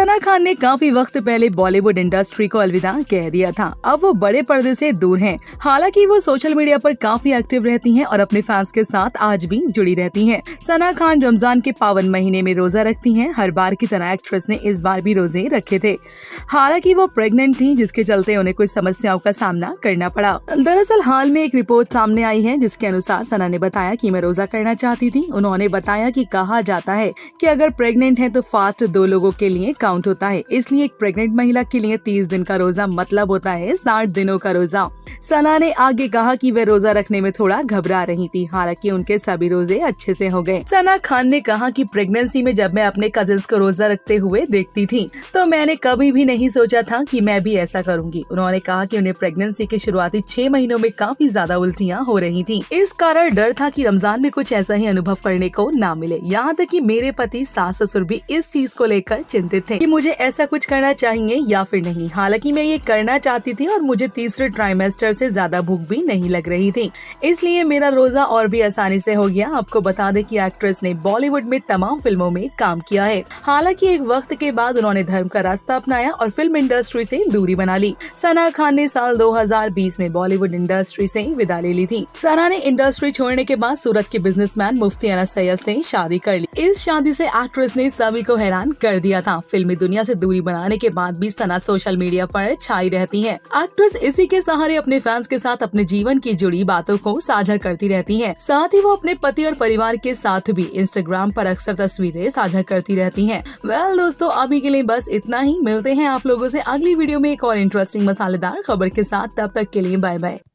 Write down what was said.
सना खान ने काफी वक्त पहले बॉलीवुड इंडस्ट्री को अलविदा कह दिया था अब वो बड़े पर्दे से दूर हैं। हालांकि वो सोशल मीडिया पर काफी एक्टिव रहती हैं और अपने फैंस के साथ आज भी जुड़ी रहती हैं। सना खान रमजान के पावन महीने में रोजा रखती हैं। हर बार की तरह एक्ट्रेस ने इस बार भी रोजे रखे थे हालांकि वो प्रेगनेंट थी जिसके चलते उन्हें कुछ समस्याओं का सामना करना पड़ा दरअसल हाल में एक रिपोर्ट सामने आई है जिसके अनुसार सना ने बताया की मैं रोजा करना चाहती थी उन्होंने बताया की कहा जाता है की अगर प्रेगनेंट है तो फास्ट दो लोगों के लिए काउंट होता है इसलिए एक प्रेग्नेंट महिला के लिए तीस दिन का रोजा मतलब होता है साठ दिनों का रोजा सना ने आगे कहा कि वे रोजा रखने में थोड़ा घबरा रही थी हालांकि उनके सभी रोजे अच्छे से हो गए सना खान ने कहा कि प्रेगनेंसी में जब मैं अपने कजिन को रोजा रखते हुए देखती थी तो मैंने कभी भी नहीं सोचा था की मैं भी ऐसा करूंगी उन्होंने कहा की उन्हें प्रेगनेंसी के शुरुआती छह महीनों में काफी ज्यादा उल्टियाँ हो रही थी इस कारण डर था की रमजान में कुछ ऐसा ही अनुभव करने को न मिले यहाँ तक की मेरे पति सास ससुर भी इस चीज को लेकर चिंतित थे कि मुझे ऐसा कुछ करना चाहिए या फिर नहीं हालांकि मैं ये करना चाहती थी और मुझे तीसरे ट्राइमेस्टर से ज्यादा भूख भी नहीं लग रही थी इसलिए मेरा रोजा और भी आसानी से हो गया आपको बता दें कि एक्ट्रेस ने बॉलीवुड में तमाम फिल्मों में काम किया है हालांकि एक वक्त के बाद उन्होंने धर्म का रास्ता अपनाया और फिल्म इंडस्ट्री से दूरी बना ली सना खान ने साल 2020 में बॉलीवुड इंडस्ट्री से विदा ले ली थी सना ने इंडस्ट्री छोड़ने के बाद सूरत के बिजनेसमैन मुफ्ती अनस सैयद से शादी कर ली इस शादी से एक्ट्रेस ने सभी को हैरान कर दिया था फिल्म फिल्मी दुनिया से दूरी बनाने के बाद भी सना सोशल मीडिया पर छाई रहती हैं। एक्ट्रेस इसी के सहारे अपने फैंस के साथ अपने जीवन की जुड़ी बातों को साझा करती रहती हैं। साथ ही वो अपने पति और परिवार के साथ भी इंस्टाग्राम पर अक्सर तस्वीरें साझा करती रहती है वेल दोस्तों अभी के लिए बस इतना ही मिलते हैं आप लोगों ऐसी अगली वीडियो में एक और इंटरेस्टिंग मसालेदार खबर के साथ तब तक के लिए बाय बाय